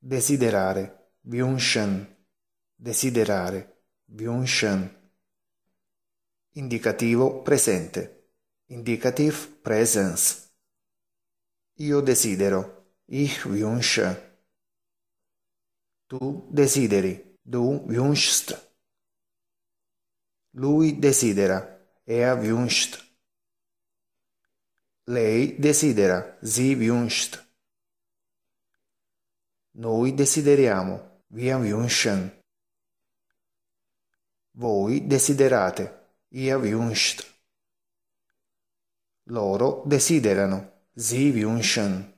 Desiderare, byung Desiderare, byung Indicativo presente. Indicative presence. Io desidero. Ich wünsche. Tu desideri. Du wünschst. Lui desidera. Er wünscht. Lei desidera. Sie wünscht. Noi desideriamo. Via Vyunshen. Voi desiderate. Ia Vyunsht. Loro desiderano. Zi Vyunshen.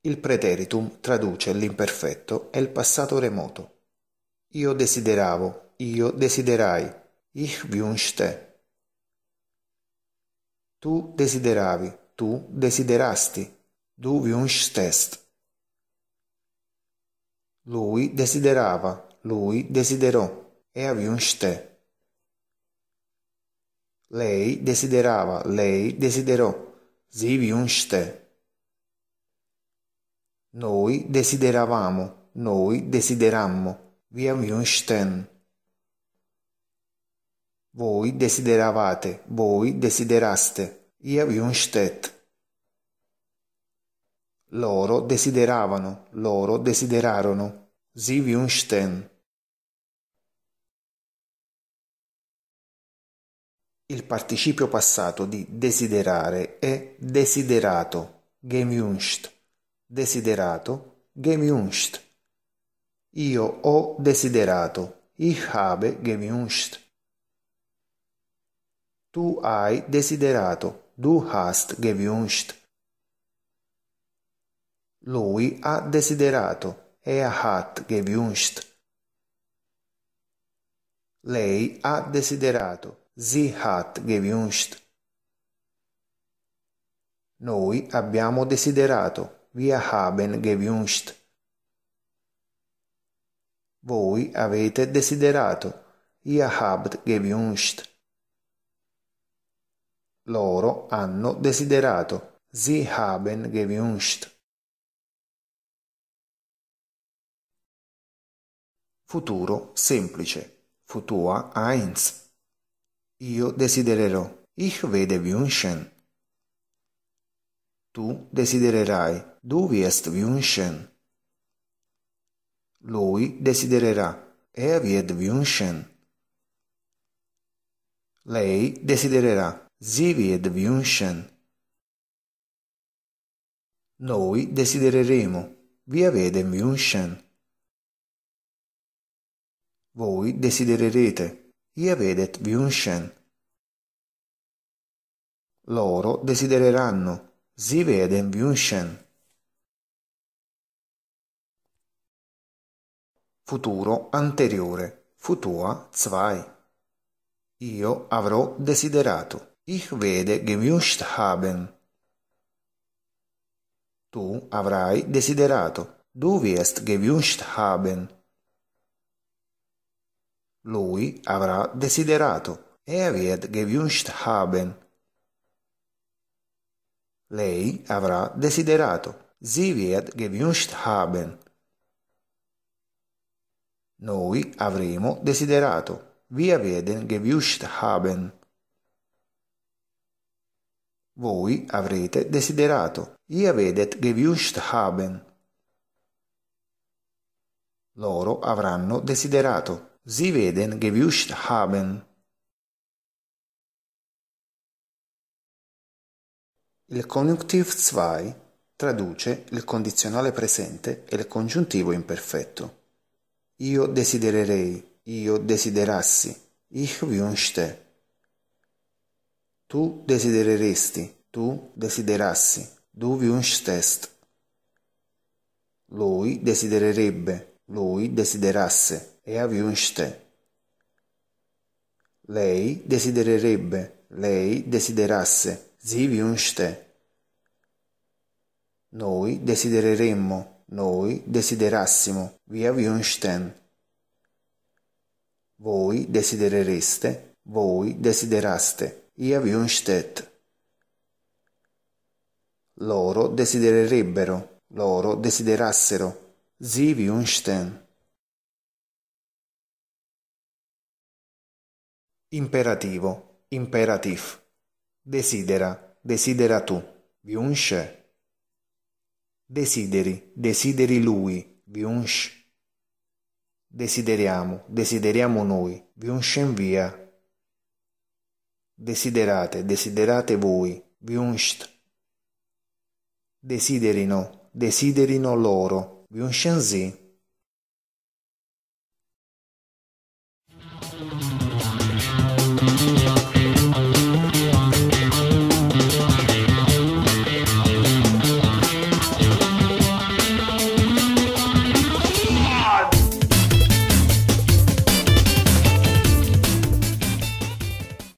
Il preteritum traduce l'imperfetto e il passato remoto. Io desideravo, io desiderai, ich wünschte. Tu desideravi, tu desiderasti, du wünschtest. Lui desiderava, lui desiderò, ea wünschte. Lei desiderava, lei desiderò, sie wünschte. Noi desideravamo, noi desiderammo, wir wünschten. Voi desideravate, voi desideraste, Jawionstedt. Loro desideravano, loro desiderarono. Sie wünschten. Il participio passato di desiderare è desiderato, gewünscht, desiderato, gewünscht. Io ho desiderato, ich habe gewünscht. Tu hai desiderato, Du hast gewünscht. Lui ha desiderato. Er hat gewünscht. Lei ha desiderato. Sie hat gewünscht. Noi abbiamo desiderato. Wir haben gewünscht. Voi avete desiderato. Ihr habt gewünscht loro hanno desiderato, sie haben gewünscht. Futuro semplice. Futua eins. Io desidererò. Ich werde wünschen. Tu desidererai. Du wirst wünschen. Lui desidererà. Er wird wünschen. Lei desidererà. Xavier Vientiane. Noi desidereremo via veden Vientiane. Voi desidererete ia vedet Vientiane. Loro desidereranno si veden Vientiane. futuro anteriore, futua zwei. Io avrò desiderato. Ich werde gewünscht haben. Tu avrai desiderato. Du wirst gewünscht haben. Lui avrà desiderato. Er wird gewünscht haben. Lei avrà desiderato. Sie wird gewünscht haben. Noi avremo desiderato. Wir werden gewünscht haben. Voi avrete desiderato, ihr werdet gewünscht haben. Loro avranno desiderato, sie werden gewünscht haben. Il conjunctive 2 traduce il condizionale presente e il congiuntivo imperfetto. Io desidererei, io desiderassi, ich wünschte tu desidereresti, tu desiderassi, du wünschtest. Lui desidererebbe, lui desiderasse, er wünschte. Lei desidererebbe, lei desiderasse, sie wünschte. Noi desidereremmo, noi desiderassimo, wir wünschten. Voi desiderereste, voi desideraste, Jawionstedt. Loro desidererebbero, loro desiderassero, Sie Zivionstein. Imperativo, imperativ. Desidera, desidera tu, Viunsce. Desideri, desideri lui, Viunsch. Desideriamo, desideriamo noi, Viunschen via. Desiderate, desiderate voi, viunsht. Desiderino, desiderino loro, viunshenzi.